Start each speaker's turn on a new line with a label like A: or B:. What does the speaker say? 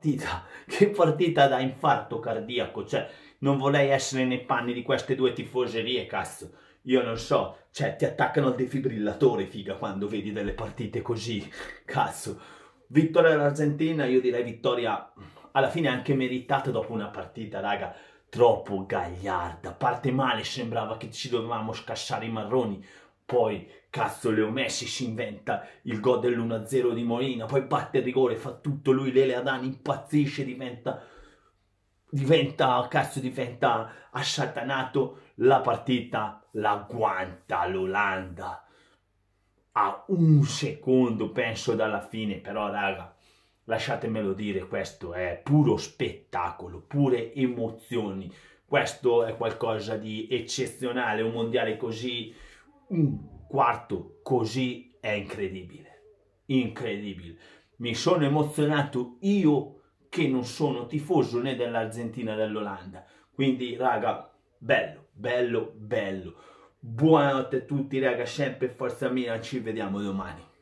A: partita, che partita da infarto cardiaco, cioè non vorrei essere nei panni di queste due tifoserie, cazzo. Io non so, cioè ti attaccano al defibrillatore, figa, quando vedi delle partite così, cazzo. Vittoria dell'Argentina, io direi vittoria alla fine anche meritata dopo una partita, raga, troppo gagliarda. Parte male, sembrava che ci dovevamo scassare i marroni, poi, cazzo, Leo Messi si inventa il gol dell'1-0 di Molina, poi batte il rigore, fa tutto lui, Lele Adani impazzisce, diventa, diventa, cazzo, diventa assatanato. La partita la guanta l'Olanda a un secondo, penso, dalla fine, però, raga, lasciatemelo dire, questo è puro spettacolo, pure emozioni. Questo è qualcosa di eccezionale, un mondiale così un quarto così è incredibile, incredibile. Mi sono emozionato io che non sono tifoso né dell'Argentina né dell'Olanda. Quindi, raga, bello, bello, bello. Buonanotte a tutti, raga, sempre Forza mia, ci vediamo domani.